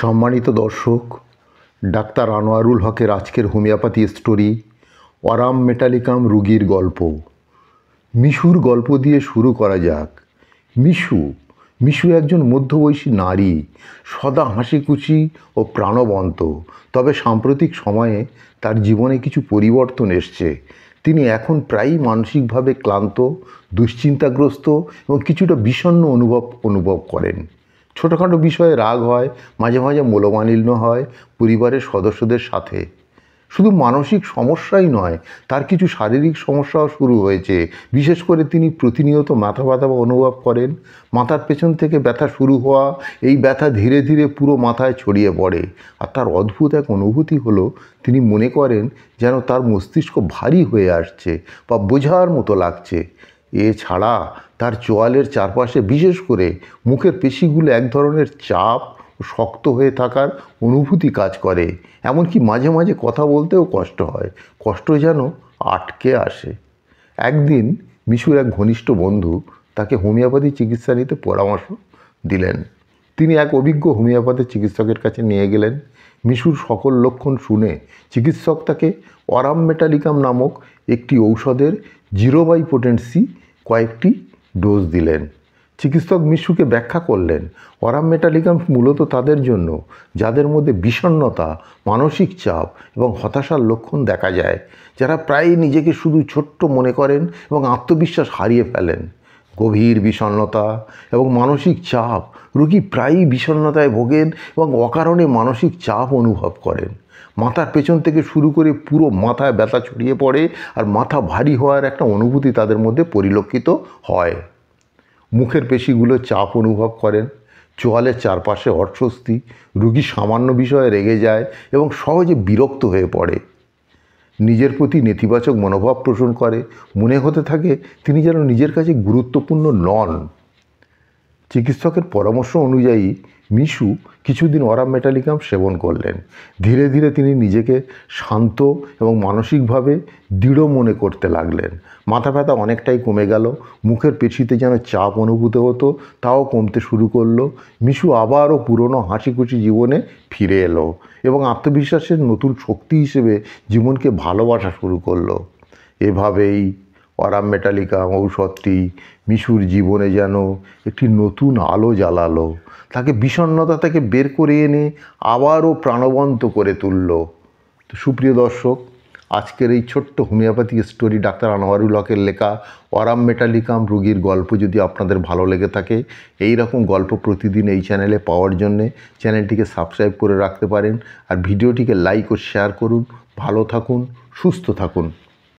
সম্মানিত দর্শক ডাক্তার আনোয়ারুল হকের আজকের হোমিওপ্যাথি স্টোরি অরাম মেটালিকাম রুগীর গল্প মিশুর গল্প দিয়ে শুরু করা যাক মিশু মিশু একজন মধ্যবয়সী নারী সদা হাসিখুশি ও প্রাণবন্ত তবে সাম্প্রতিক সময়ে তার জীবনে কিছু পরিবর্তন এসছে তিনি এখন প্রায়ই মানসিকভাবে ক্লান্ত দুশ্চিন্তাগ্রস্ত এবং কিছুটা বিষণ্ন অনুভব অনুভব করেন ছোটোখাটো বিষয়ে রাগ হয় মাঝে মাঝে মনোমালিন্য হয় পরিবারের সদস্যদের সাথে শুধু মানসিক সমস্যাই নয় তার কিছু শারীরিক সমস্যাও শুরু হয়েছে বিশেষ করে তিনি প্রতিনিয়ত মাথা ব্যথা অনুভব করেন মাথার পেছন থেকে ব্যথা শুরু হওয়া এই ব্যথা ধীরে ধীরে পুরো মাথায় ছড়িয়ে পড়ে আর তার অদ্ভুত এক অনুভূতি হলো তিনি মনে করেন যেন তার মস্তিষ্ক ভারী হয়ে আসছে বা বোঝার মতো লাগছে এছাড়া তার চোয়ালের চারপাশে বিশেষ করে মুখের পেশিগুলো এক ধরনের চাপ শক্ত হয়ে থাকার অনুভূতি কাজ করে এমনকি মাঝে মাঝে কথা বলতেও কষ্ট হয় কষ্ট যেন আটকে আসে একদিন মিশুর এক ঘনিষ্ঠ বন্ধু তাকে হোমিওপ্যাথি চিকিৎসা নিতে পরামর্শ দিলেন তিনি এক অভিজ্ঞ হোমিওপ্যাথি চিকিৎসকের কাছে নিয়ে গেলেন মিশুর সকল লক্ষণ শুনে চিকিৎসক তাকে অরাম মেটালিকাম নামক একটি ঔষধের জিরো বাই পোটেন্সি কয়েকটি ডোজ দিলেন চিকিৎসক মিশুকে ব্যাখ্যা করলেন অরাম মেটালিকাম মূলত তাদের জন্য যাদের মধ্যে বিষণ্নতা মানসিক চাপ এবং হতাশার লক্ষণ দেখা যায় যারা প্রায়ই নিজেকে শুধু ছোট্ট মনে করেন এবং আত্মবিশ্বাস হারিয়ে ফেলেন গভীর বিষণ্নতা এবং মানসিক চাপ রুগী প্রায়ই বিষণ্নতায় ভোগেন এবং অকারণে মানসিক চাপ অনুভব করেন মাথার পেছন থেকে শুরু করে পুরো মাথায় ব্যথা ছড়িয়ে পড়ে আর মাথা ভারী হওয়ার একটা অনুভূতি তাদের মধ্যে পরিলক্ষিত হয় মুখের পেশিগুলো চাপ অনুভব করেন চোয়ালের চারপাশে অস্বস্তি রুগী সামান্য বিষয়ে রেগে যায় এবং সহজে বিরক্ত হয়ে পড়ে নিজের প্রতি নেতিবাচক মনোভাব পোষণ করে মনে হতে থাকে তিনি যেন নিজের কাছে গুরুত্বপূর্ণ নন চিকিৎসকের পরামর্শ অনুযায়ী মিশু কিছুদিন অরাম মেটালিকাম সেবন করলেন ধীরে ধীরে তিনি নিজেকে শান্ত এবং মানসিকভাবে দৃঢ় মনে করতে লাগলেন মাথা ব্যথা অনেকটাই কমে গেল মুখের পেশিতে যেন চাপ অনুভূত হতো তাও কমতে শুরু করলো মিশু আবারও পুরনো হাসি খুশি জীবনে ফিরে এলো এবং আত্মবিশ্বাসের নতুন শক্তি হিসেবে জীবনকে ভালোবাসা শুরু করলো এভাবেই অরাম মেটালিকাম ঔষধটি মিশুর জীবনে যেন একটি নতুন আলো জ্বালালো তাকে বিষণ্নতা থেকে বের করে এনে আবারও প্রাণবন্ত করে তুলল তো সুপ্রিয় দর্শক আজকের এই ছোট্ট হোমিওপ্যাথি স্টোরি ডাক্তার আনোয়ারুল হকের লেখা অরাম মেটালিকাম রুগীর গল্প যদি আপনাদের ভালো লেগে থাকে এই রকম গল্প প্রতিদিন এই চ্যানেলে পাওয়ার জন্যে চ্যানেলটিকে সাবস্ক্রাইব করে রাখতে পারেন আর ভিডিওটিকে লাইক ও শেয়ার করুন ভালো থাকুন সুস্থ থাকুন